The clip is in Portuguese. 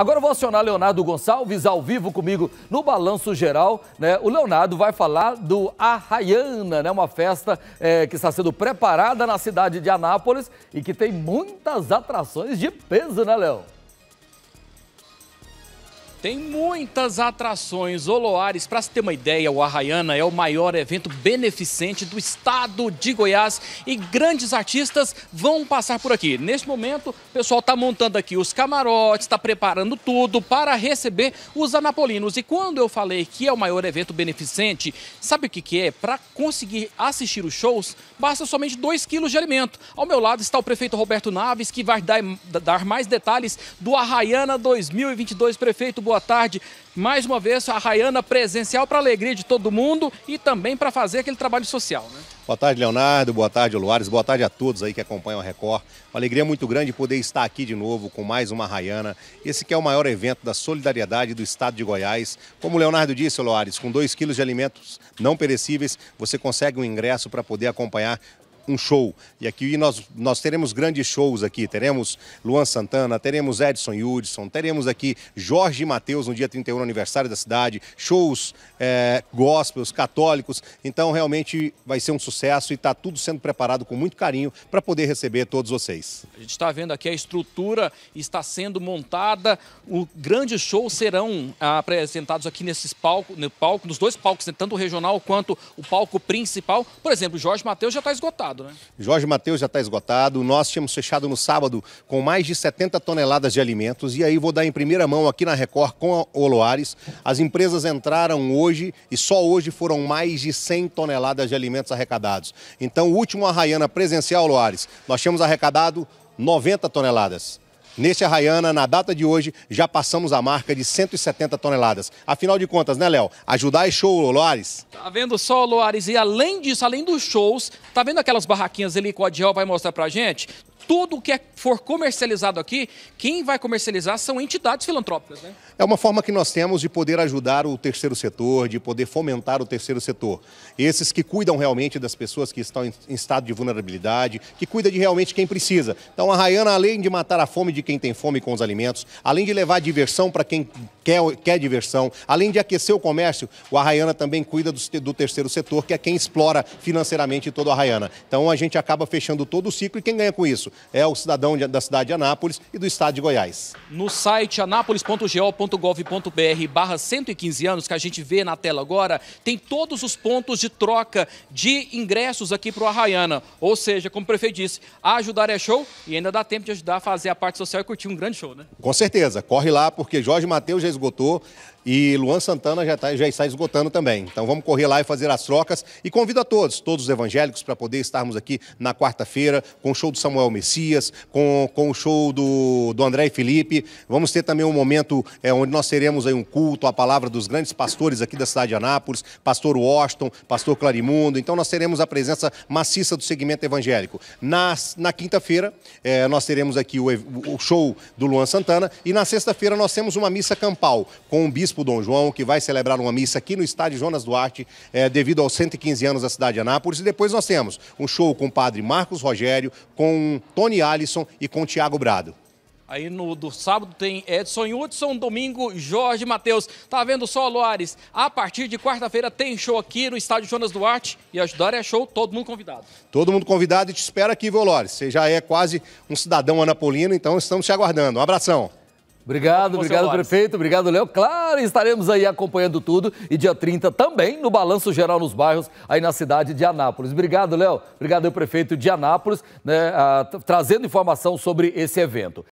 Agora eu vou acionar Leonardo Gonçalves ao vivo comigo no Balanço Geral. Né? O Leonardo vai falar do Arraiana, né? uma festa é, que está sendo preparada na cidade de Anápolis e que tem muitas atrações de peso, né, Léo? Tem muitas atrações. Oloares, para se ter uma ideia, o Arraiana é o maior evento beneficente do estado de Goiás e grandes artistas vão passar por aqui. Neste momento, o pessoal está montando aqui os camarotes, está preparando tudo para receber os anapolinos. E quando eu falei que é o maior evento beneficente, sabe o que, que é? Para conseguir assistir os shows, basta somente 2 quilos de alimento. Ao meu lado está o prefeito Roberto Naves, que vai dar, dar mais detalhes do Arraiana 2022. Prefeito, boa tarde. Mais uma vez, a Rayana presencial para alegria de todo mundo e também para fazer aquele trabalho social. Né? Boa tarde, Leonardo. Boa tarde, Luares. Boa tarde a todos aí que acompanham a Record. Uma alegria muito grande poder estar aqui de novo com mais uma Rayana. Esse que é o maior evento da solidariedade do estado de Goiás. Como o Leonardo disse, Luares, com 2 quilos de alimentos não perecíveis, você consegue um ingresso para poder acompanhar um show. E aqui nós, nós teremos grandes shows aqui. Teremos Luan Santana, teremos Edson Hudson, teremos aqui Jorge Mateus no dia 31 aniversário da cidade, shows é, gospels, católicos. Então realmente vai ser um sucesso e está tudo sendo preparado com muito carinho para poder receber todos vocês. A gente está vendo aqui a estrutura está sendo montada. O grandes shows serão ah, apresentados aqui nesses palcos, no palco, nos dois palcos, tanto o regional quanto o palco principal. Por exemplo, Jorge Mateus já está esgotado esgotado, né? Jorge Matheus já está esgotado. Nós tínhamos fechado no sábado com mais de 70 toneladas de alimentos. E aí vou dar em primeira mão aqui na Record com a Oloares. As empresas entraram hoje e só hoje foram mais de 100 toneladas de alimentos arrecadados. Então, o último Arraiana presencial, Oloares, nós tínhamos arrecadado 90 toneladas. Neste Arraiana, na data de hoje, já passamos a marca de 170 toneladas. Afinal de contas, né, Léo? Ajudar é show, Loares. Tá vendo só, Loares? E além disso, além dos shows, tá vendo aquelas barraquinhas ali que o Adiel vai mostrar pra gente? tudo que é, for comercializado aqui, quem vai comercializar são entidades filantrópicas, né? É uma forma que nós temos de poder ajudar o terceiro setor, de poder fomentar o terceiro setor. Esses que cuidam realmente das pessoas que estão em estado de vulnerabilidade, que cuida de realmente quem precisa. Então, a Rayana, além de matar a fome de de quem tem fome com os alimentos, além de levar diversão para quem quer, quer diversão, além de aquecer o comércio, o Arraiana também cuida do, do terceiro setor, que é quem explora financeiramente todo o Arraiana. Então a gente acaba fechando todo o ciclo e quem ganha com isso é o cidadão de, da cidade de Anápolis e do estado de Goiás. No site anápolis.go.gov.br barra 115 anos, que a gente vê na tela agora, tem todos os pontos de troca de ingressos aqui para o Arraiana. Ou seja, como o prefeito disse, ajudar é show e ainda dá tempo de ajudar a fazer a parte social social e curtir um grande show, né? Com certeza. Corre lá, porque Jorge Matheus já esgotou e Luan Santana já, tá, já está esgotando também. Então vamos correr lá e fazer as trocas. E convido a todos, todos os evangélicos, para poder estarmos aqui na quarta-feira com o show do Samuel Messias, com, com o show do, do André e Felipe. Vamos ter também um momento é, onde nós teremos aí um culto, a palavra dos grandes pastores aqui da cidade de Anápolis, pastor Washington, pastor Clarimundo. Então nós teremos a presença maciça do segmento evangélico. Nas, na quinta-feira, é, nós teremos aqui o, o show do Luan Santana. E na sexta-feira nós temos uma missa campal com o Bispo Dom João, que vai celebrar uma missa aqui no estádio Jonas Duarte, é, devido aos 115 anos da cidade de Anápolis. E depois nós temos um show com o padre Marcos Rogério, com Tony Alisson e com Tiago Brado. Aí no do sábado tem Edson Hudson, domingo Jorge Matheus. Tá vendo só, Loares? A partir de quarta-feira tem show aqui no estádio Jonas Duarte e ajudar é show, todo mundo convidado. Todo mundo convidado e te espera aqui, viu, Loares? Você já é quase um cidadão anapolino, então estamos te aguardando. Um abração. Obrigado, obrigado, Loares. prefeito. Obrigado, Léo. Claro, estaremos aí acompanhando tudo. E dia 30 também no Balanço Geral nos Bairros, aí na cidade de Anápolis. Obrigado, Léo. Obrigado, prefeito de Anápolis, né, a, trazendo informação sobre esse evento.